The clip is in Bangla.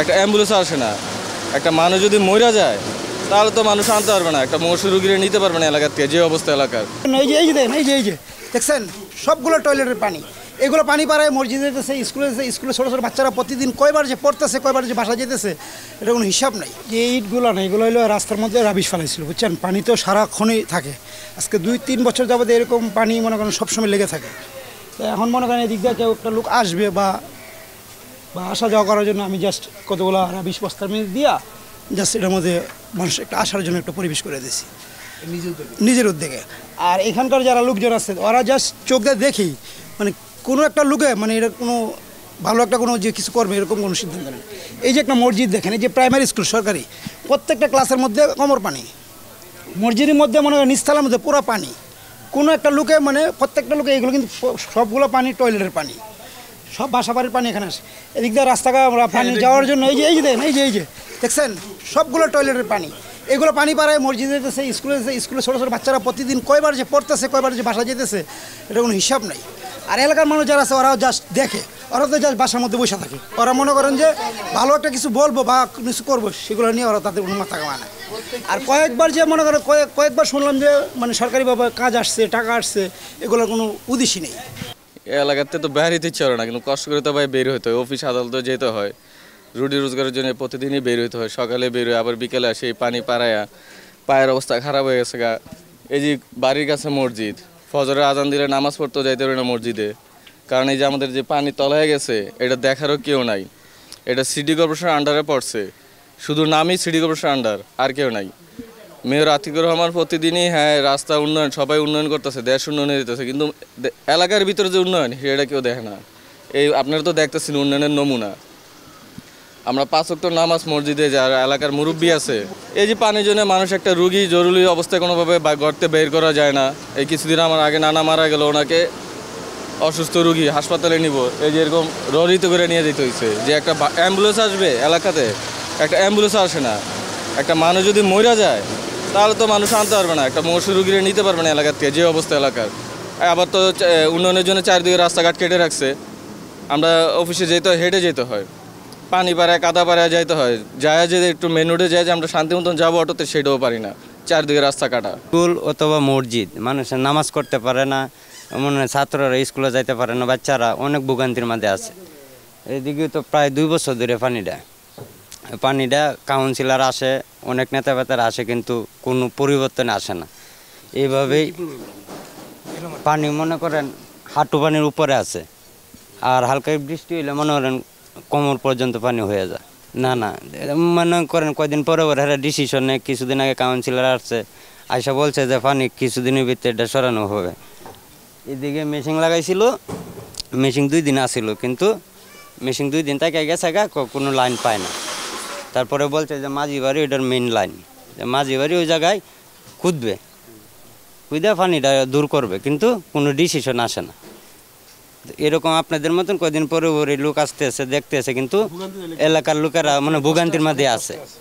একটা অ্যাম্বুলেন্স আসে না একটা মানুষ যদি মরা যায় তাহলে তো মানুষ আনতে পারবে না একটা মশুর রুগীরা নিতে পারবে না এলাকার থেকে যে অবস্থা এলাকার যে যে দেখছেন সবগুলো টয়লেটের পানি এগুলো পানি পাড়ায় মসজিদে যেতেছে স্কুলে যেতে স্কুলে ছোটো ছোটো বাচ্চারা প্রতিদিন কয়বার যে পড়তেছে কয়বার যে বাসা যেতেছে এটা কোনো হিসাব নাই যে ইটগুলো না এগুলো হলো রাস্তার মধ্যে রাবিশ ফেলাইছিল বুঝছেন পানি তো সারাক্ষণই থাকে আজকে দুই তিন বছর যাবত এরকম পানি মনে করেন সবসময় লেগে থাকে তো এখন মনে করেন এদিক দিয়ে কেউ একটা লোক আসবে বা বা আসা যাওয়া করার জন্য আমি জাস্ট কতগুলো আর বিশ বস্তার মিনিট দিয়া জাস্ট এটার মধ্যে মানুষ একটা আসার জন্য একটা পরিবেশ করে দিয়েছি নিজের উদ্যোগে আর এখানকার যারা লোকজন আছে ওরা জাস্ট চোখ দিয়ে দেখি মানে কোনো একটা লোকে মানে এরকম কোনো ভালো একটা কোনো যে কিছু করবে এরকম কোনো সিদ্ধান্ত নেই এই যে একটা মসজিদ দেখেন এই যে প্রাইমারি স্কুল সরকারি প্রত্যেকটা ক্লাসের মধ্যে কমর পানি মসজিদের মধ্যে মনে হয় নিস্তালার মধ্যে পুরো পানি কোনো একটা লোকে মানে প্রত্যেকটা লোকে এগুলো কিন্তু সবগুলো পানি টয়লেটের পানি সব বাসা বাড়ির পানি এখানে আসে এদিক দিয়ে রাস্তাঘাট হ্যাঁ, পানি যাওয়ার জন্য এই যে এই যে দেখেন এই যে এই যে দেখছেন সবগুলো টয়লেটের পানি এগুলো পানি পাড়ায় মসজিদে যেতেছে স্কুলে যেতে স্কুলে ছোটো ছোটো বাচ্চারা প্রতিদিন কয়বার যে পড়তেছে কয়বার যে বাসা যেতেছে এটা কোনো হিসাব নাই আর এলাকার মানুষ যারা আছে ওরাও জাস্ট দেখে ওরা তো জাস্ট বাসার মধ্যে বসে থাকে ওরা মনে করেন যে ভালো একটা কিছু বলবো বা কিছু করবো সেগুলো নিয়ে ওরা তাদের কোনো থাকা মানে আর কয়েকবার যে মনে করেন কয়েক কয়েকবার শুনলাম যে মানে সরকারিভাবে কাজ আসছে টাকা আসছে এগুলোর কোনো উদ্দেশ্যই নেই এলাকাতে তো বেরিতে ইচ্ছে করে না কিন্তু কষ্ট করে তো ভাই বের হতে হয় অফিস আদালতে যেতে হয় রুটি রোজগারের জন্য প্রতিদিনই বের হতে হয় সকালে বের হয় আবার বিকেলে আসে পানি পাড়ায়া পায়ের অবস্থা খারাপ হয়ে গেছে গা এই যে বাড়ির কাছে মসজিদ ফজরের আজান দিলে নামাজ পড়তে যাইতে পারে না মসজিদে কারণ এই যে আমাদের যে পানি তলায় গেছে এটা দেখারও কেউ নাই এটা সিটি কর্পোরেশনের আন্ডারে পড়ছে শুধু নামই সিটি কর্পোরেশনের আন্ডার আর কেউ নাই মেয়র আতিকুর রহমান প্রতিদিনই হ্যাঁ রাস্তা উন্নয়ন সবাই উন্নয়ন করতেছে দেশ উন্নয়নে দিতেছে কিন্তু এলাকার ভিতরে যে উন্নয়ন সেটা কেউ দেখে না এই আপনারা তো দেখতেছেন উন্নয়নের নমুনা আমরা পাঁচ নামাজ মসজিদে যার এলাকার মুরব্বী আছে এই যে পানির জন্য মানুষ একটা রুগী জরুরি অবস্থায় কোনোভাবে গর্তে বের করা যায় না এই কিছুদিন আমার আগে নানা মারা গেল ওনাকে অসুস্থ রুগী হাসপাতালে নিব এই যে এরকম রহিত করে নিয়ে যেতে হয়েছে যে একটা অ্যাম্বুলেন্স আসবে এলাকাতে একটা অ্যাম্বুলেন্স আসে না একটা মানুষ যদি মরা যায় তাহলে তো মানুষ আনতে পারবে না একটা মৌসুমি রুগীরে নিতে পারবে না এলাকার থেকে যে অবস্থা এলাকার আবার তো উন্নয়নের জন্য চারিদিকে রাস্তাঘাট কেটে রাখছে আমরা অফিসে যেতে হয় হেঁটে যেতে হয় পানি পাড়ায় কাদা পাড়ায় যাইতে হয় যায় যে একটু মেন রোডে যায় যে আমরা শান্তি মতন যাবো অটোতে সেটাও পারি না চারদিকে রাস্তা কাটা স্কুল অথবা মসজিদ মানুষের নামাজ করতে পারে না মনে ছাত্ররা স্কুলে যাইতে পারে না বাচ্চারা অনেক ভোগান্তির মধ্যে আছে এদিকে তো প্রায় দুই বছর ধরে পানিটা পানিটা কাউন্সিলর আসে অনেক নেতা পেতার আসে কিন্তু কোনো পরিবর্তন আসে না এইভাবেই পানি মনে করেন হাঁটু পানির উপরে আছে আর হালকা বৃষ্টি হইলে মনে করেন কোমর পর্যন্ত পানি হয়ে যায় না না মনে করেন কয়দিন পরে পরে হ্যাঁ ডিসিশনে কিছুদিন আগে কাউন্সিলর আসছে আয়সা বলছে যে পানি কিছুদিনের ভিতরে এটা সরানো হবে এদিকে মেশিন লাগাইছিল মেশিন দুই দিন আসিল কিন্তু মেশিন দুই দিন তাকে গেছে গা কোনো লাইন পায় না তারপরে বলছে যে মাঝি বাড়ি এটার মেন লাইন যে মাঝি বাড়ি ওই জায়গায় কুদবে কুদে পানিটা দূর করবে কিন্তু কোনো ডিসিশন আসে না এরকম আপনাদের মতন কদিন পরে পরে লোক আসতেছে দেখতেছে কিন্তু এলাকার লোকেরা মানে ভোগান্তির মধ্যে আছে